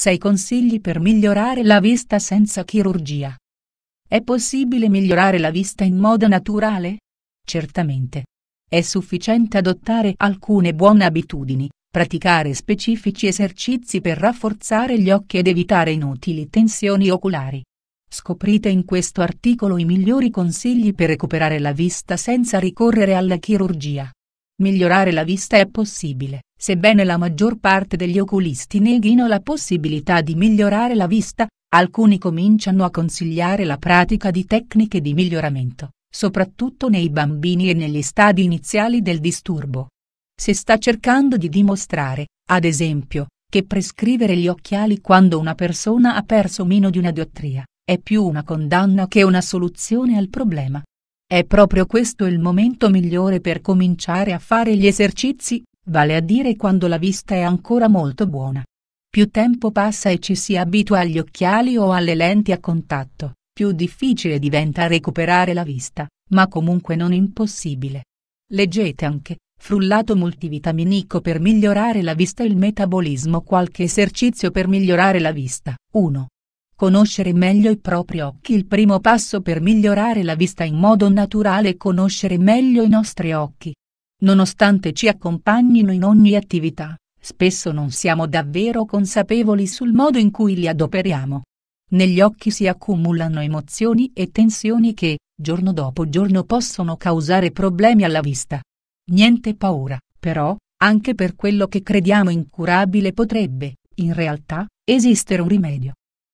6 consigli per migliorare la vista senza chirurgia. È possibile migliorare la vista in modo naturale? Certamente. È sufficiente adottare alcune buone abitudini, praticare specifici esercizi per rafforzare gli occhi ed evitare inutili tensioni oculari. Scoprite in questo articolo i migliori consigli per recuperare la vista senza ricorrere alla chirurgia. Migliorare la vista è possibile, sebbene la maggior parte degli oculisti neghino la possibilità di migliorare la vista, alcuni cominciano a consigliare la pratica di tecniche di miglioramento, soprattutto nei bambini e negli stadi iniziali del disturbo. Se sta cercando di dimostrare, ad esempio, che prescrivere gli occhiali quando una persona ha perso meno di una diottria, è più una condanna che una soluzione al problema. È proprio questo il momento migliore per cominciare a fare gli esercizi, vale a dire quando la vista è ancora molto buona. Più tempo passa e ci si abitua agli occhiali o alle lenti a contatto, più difficile diventa recuperare la vista, ma comunque non impossibile. Leggete anche, frullato multivitaminico per migliorare la vista e il metabolismo qualche esercizio per migliorare la vista. 1. Conoscere meglio i propri occhi Il primo passo per migliorare la vista in modo naturale è conoscere meglio i nostri occhi. Nonostante ci accompagnino in ogni attività, spesso non siamo davvero consapevoli sul modo in cui li adoperiamo. Negli occhi si accumulano emozioni e tensioni che, giorno dopo giorno possono causare problemi alla vista. Niente paura, però, anche per quello che crediamo incurabile potrebbe, in realtà, esistere un rimedio.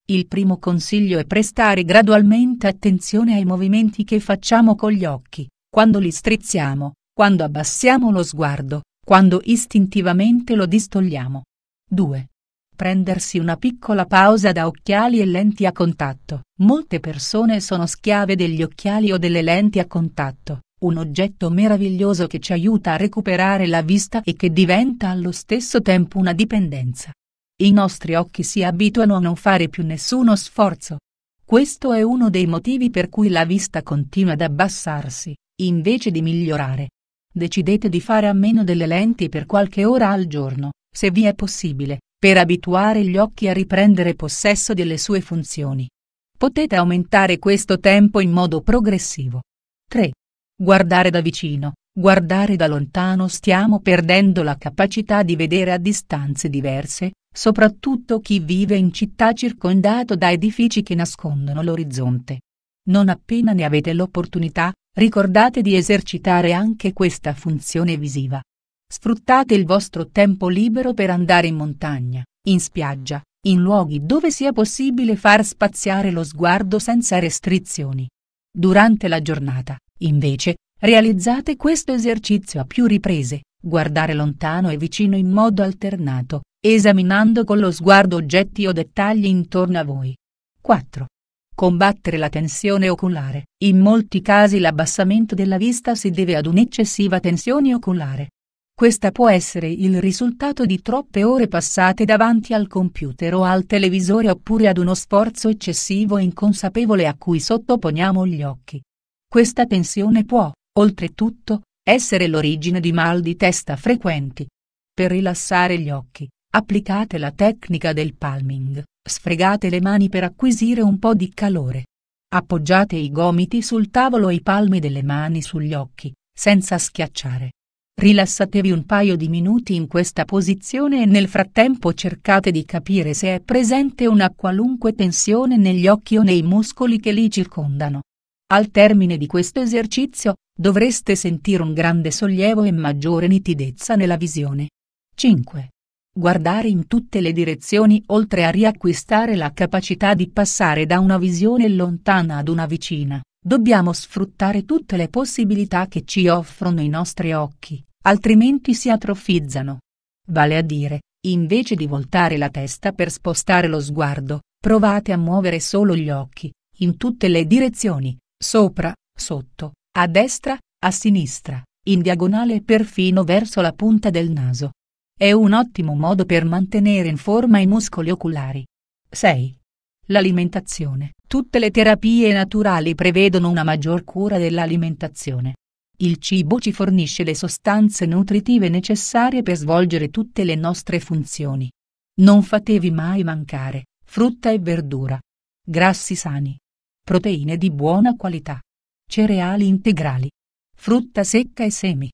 Il primo consiglio è prestare gradualmente attenzione ai movimenti che facciamo con gli occhi, quando li strizziamo, quando abbassiamo lo sguardo, quando istintivamente lo distogliamo. 2. Prendersi una piccola pausa da occhiali e lenti a contatto. Molte persone sono schiave degli occhiali o delle lenti a contatto, un oggetto meraviglioso che ci aiuta a recuperare la vista e che diventa allo stesso tempo una dipendenza. I nostri occhi si abituano a non fare più nessuno sforzo. Questo è uno dei motivi per cui la vista continua ad abbassarsi, invece di migliorare. Decidete di fare a meno delle lenti per qualche ora al giorno, se vi è possibile, per abituare gli occhi a riprendere possesso delle sue funzioni. Potete aumentare questo tempo in modo progressivo. 3. Guardare da vicino, Guardare da lontano stiamo perdendo la capacità di vedere a distanze diverse, soprattutto chi vive in città circondato da edifici che nascondono l'orizzonte. Non appena ne avete l'opportunità, ricordate di esercitare anche questa funzione visiva. Sfruttate il vostro tempo libero per andare in montagna, in spiaggia, in luoghi dove sia possibile far spaziare lo sguardo senza restrizioni. Durante la giornata, invece, Realizzate questo esercizio a più riprese, guardare lontano e vicino in modo alternato, esaminando con lo sguardo oggetti o dettagli intorno a voi. 4. Combattere la tensione oculare. In molti casi l'abbassamento della vista si deve ad un'eccessiva tensione oculare. Questa può essere il risultato di troppe ore passate davanti al computer o al televisore oppure ad uno sforzo eccessivo e inconsapevole a cui sottoponiamo gli occhi. Questa tensione può, oltretutto, essere l'origine di mal di testa frequenti. Per rilassare gli occhi, applicate la tecnica del palming, sfregate le mani per acquisire un po' di calore. Appoggiate i gomiti sul tavolo e i palmi delle mani sugli occhi, senza schiacciare. Rilassatevi un paio di minuti in questa posizione e nel frattempo cercate di capire se è presente una qualunque tensione negli occhi o nei muscoli che li circondano. Al termine di questo esercizio, dovreste sentire un grande sollievo e maggiore nitidezza nella visione. 5. Guardare in tutte le direzioni oltre a riacquistare la capacità di passare da una visione lontana ad una vicina, dobbiamo sfruttare tutte le possibilità che ci offrono i nostri occhi, altrimenti si atrofizzano. Vale a dire, invece di voltare la testa per spostare lo sguardo, provate a muovere solo gli occhi, in tutte le direzioni, sopra, sotto, a destra, a sinistra, in diagonale e perfino verso la punta del naso. È un ottimo modo per mantenere in forma i muscoli oculari. 6. L'alimentazione. Tutte le terapie naturali prevedono una maggior cura dell'alimentazione. Il cibo ci fornisce le sostanze nutritive necessarie per svolgere tutte le nostre funzioni. Non fatevi mai mancare frutta e verdura, grassi sani, proteine di buona qualità, cereali integrali, frutta secca e semi,